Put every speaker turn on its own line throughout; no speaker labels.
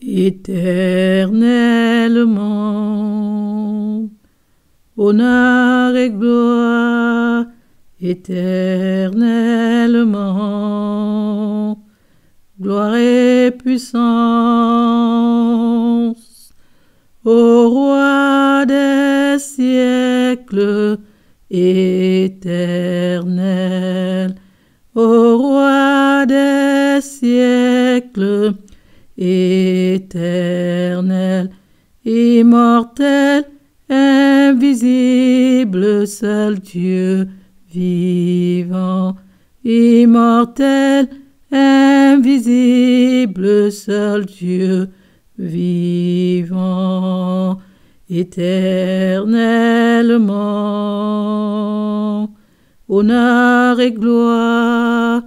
éternellement. Honneur et gloire éternellement. Gloire et puissance au roi des siècles éternel, au roi des siècles éternel, immortel, invisible, seul Dieu vivant, immortel, invisible, seul Dieu vivant, éternellement. Honneur et gloire,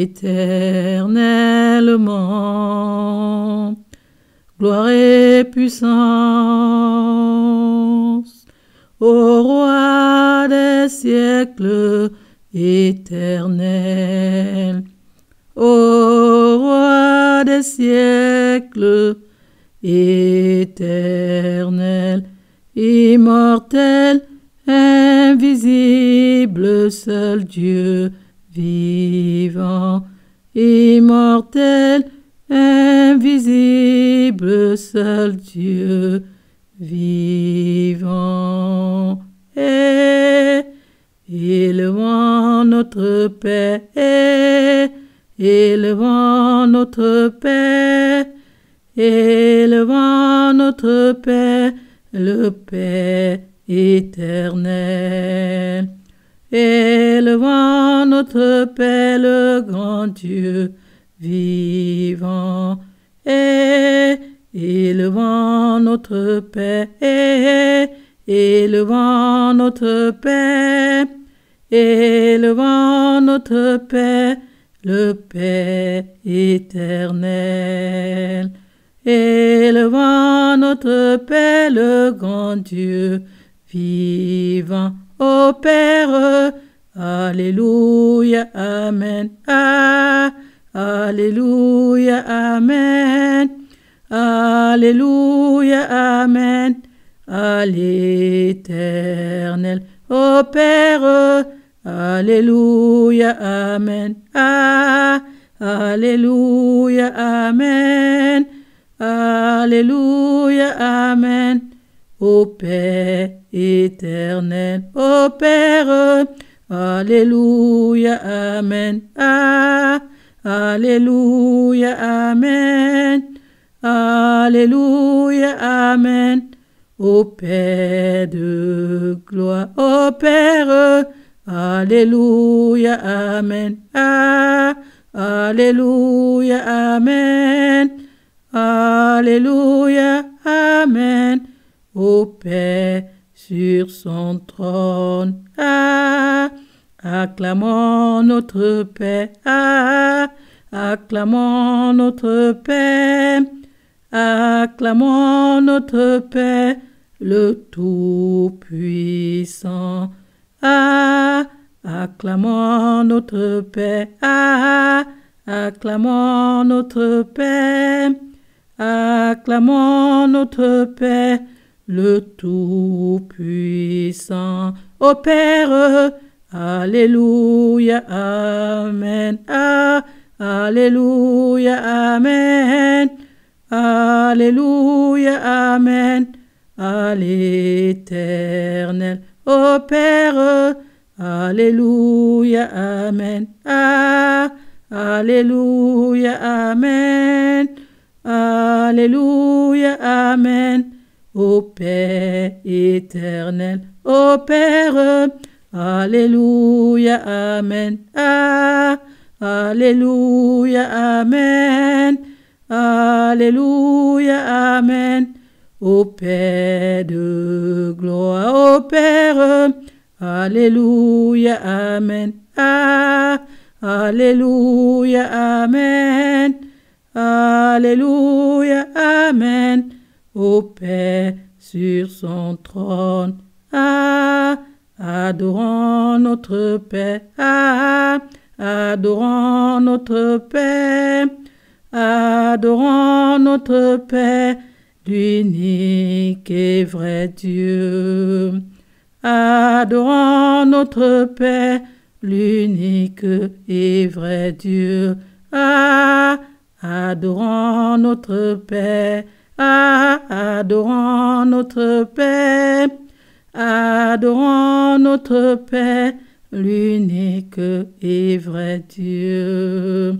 éternellement. Gloire et puissance au roi des siècles éternel. Ô roi des siècles éternel, immortel, invisible, seul Dieu vivant, immortel, invisible, seul Dieu, vivant et élevant notre paix, et élevant notre paix, élevant notre paix, le paix éternel élevant notre paix, le grand Dieu vivant, et élevant notre paix, et élevant notre paix, élevant notre paix, le paix éternel. Élevant notre paix, le grand Dieu vivant, ô Père. Alléluia, Amen. Ah, Alléluia, Amen. Alléluia, Amen. À l'éternel, ô Père. Alléluia, Amen. Ah, Alléluia, Amen. Alléluia, Amen. Ô Père éternel, ô Père. Alléluia, Amen. Ah, Alléluia, Amen. Alléluia, Amen. Ô Père de gloire, ô Père, Alléluia, Amen. Ah, Alléluia, Amen. Alléluia, Amen. Ô Père sur son trône. Ah, acclamons notre paix. Ah, acclamons notre paix. Acclamons notre paix, le Tout-Puissant. Ah, acclamons notre paix. Ah, acclamons notre paix. Acclamons notre paix le Tout-Puissant opère. Alléluia, Amen. Ah, Alléluia, Amen. Alléluia, Amen. À l'éternel, ô Père. Ah, Alléluia, Amen. Alléluia, Amen. Alléluia, Amen. Ô Père éternel, ô Père, Alléluia, Amen. Ah, Alléluia, Amen. Alléluia, Amen. Ô Père de gloire, ô Père, Alléluia, Amen. Ah, Alléluia, Amen. Alléluia, Amen ô Père, sur son trône. Ah, adorons notre paix, Ah, adorons notre paix, Adorons notre paix, l'unique et vrai Dieu. Adorons notre Paix, l'unique et vrai Dieu. Ah, adorons notre paix adorons notre Paix, adorons notre Paix, l'unique et vrai Dieu.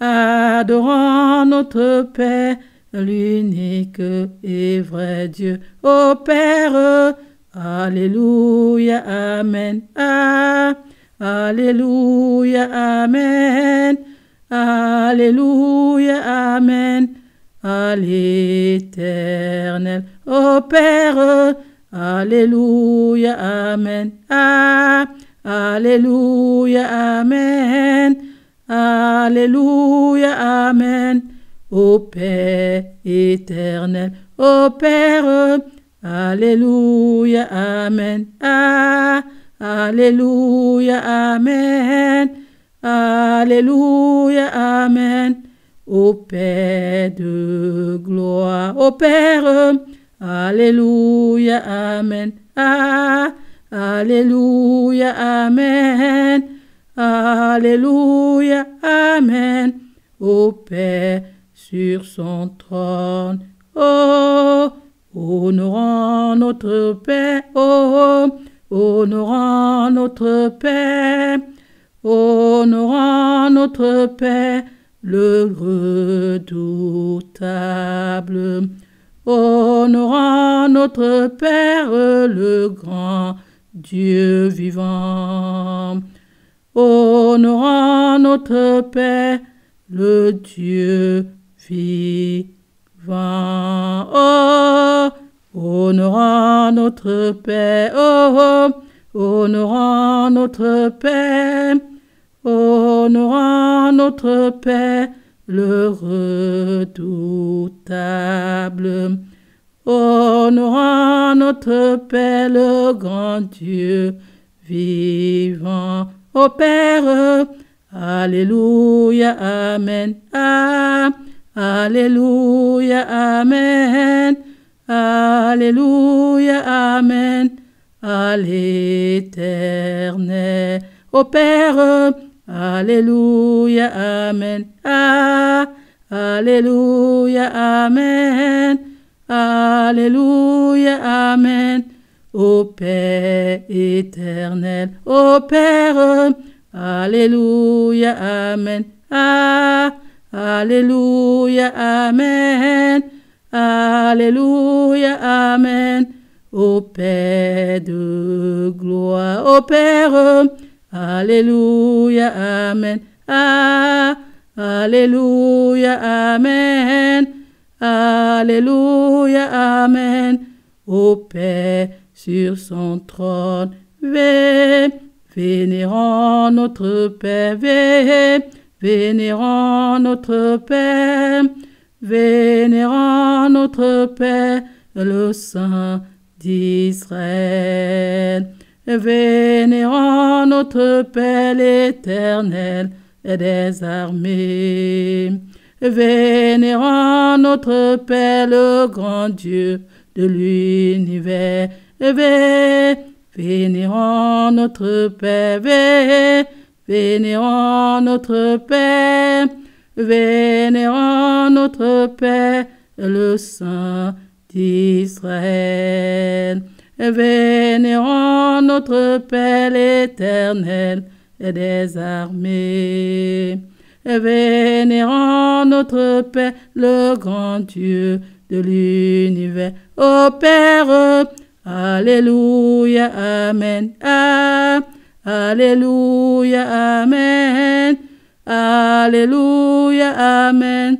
Adorons notre Père, l'unique et vrai Dieu. Ô Père, Alléluia, Amen. Ah, Alléluia, Amen. Alléluia, Amen à ah, Alléluia, Amen. Alléluia, Amen. Alléluia, Amen. Au Père éternel, ô Père, Alléluia, Amen. Ah, alléluia, Amen. Alléluia, Amen. Ô Père de gloire, ô Père, Alléluia, Amen. Ah, Alléluia, Amen. Alléluia, Amen. Ô Père sur son trône, oh, honorant notre Père, oh, honorant notre Père, honorant notre Père le redoutable. Honorant notre Père, le grand Dieu vivant. Honorant notre Père, le Dieu vivant. Oh, honorant notre Père, oh, oh honorant notre Père honorant notre Père, le redoutable. Honorant notre Père, le grand Dieu vivant. Au Père, Alléluia, Amen. Ah, Alléluia, Amen. Alléluia, Amen. À l'éternel. Ô Père, Alléluia, Amen. Ah, Alléluia, Amen. Alléluia, Amen. Au Père éternel, au Père, Alléluia, Amen. Ah, Alléluia, Amen. Alléluia, Amen. Ô Père de gloire, au Père, Alléluia, Amen. Ah, Alléluia, Amen. Alléluia, Amen. Au Père sur son trône, vénérant notre Père, vénérant notre Père, vénérant notre Père, le Saint d'Israël vénérant notre Père l'éternel des armées, vénérant notre Père le grand Dieu de l'univers, vénérant notre Père, vénérant notre Père, vénérant notre Père, le Saint d'Israël. Vénérons notre Père l'Éternel des armées. Vénérons notre Père, le grand Dieu de l'univers. Ô Père, Alléluia, Amen. Ah, Alléluia, Amen. Alléluia, Amen.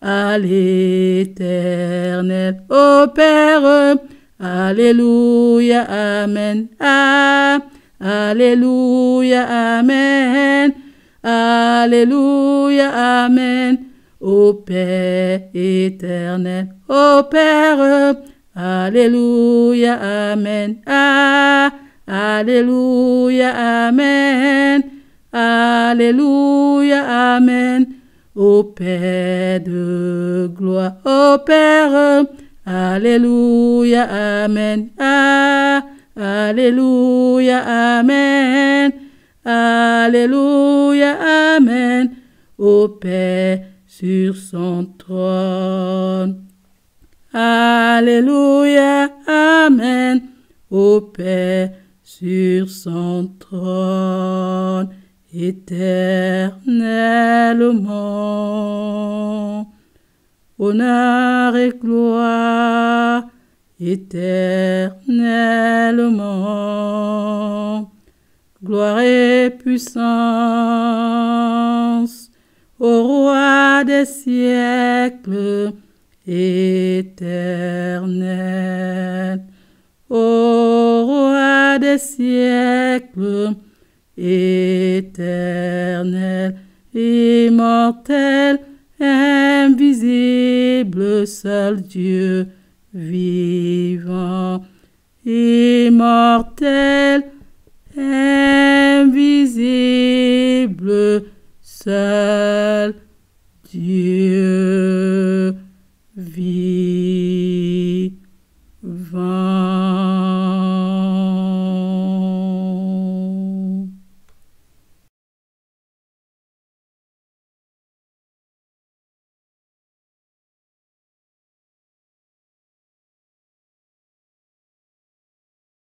À l'éternel, ô Père, Alléluia, Amen. Ah, Alléluia, Amen. Alléluia, Amen. Ô Père éternel, ô Père, Alléluia, Amen. Ah, Alléluia, Amen. Alléluia, Amen. Au Père de gloire, ô Père, Alléluia, Amen. Alléluia, Amen. Alléluia, Amen. Au Père sur son trône. Alléluia, Amen. Au Père sur son trône éternellement honneur et gloire éternellement. Gloire et puissance au roi des siècles éternel. Au roi des siècles éternel, immortel, invisible, seul Dieu vivant, immortel, invisible, seul Dieu.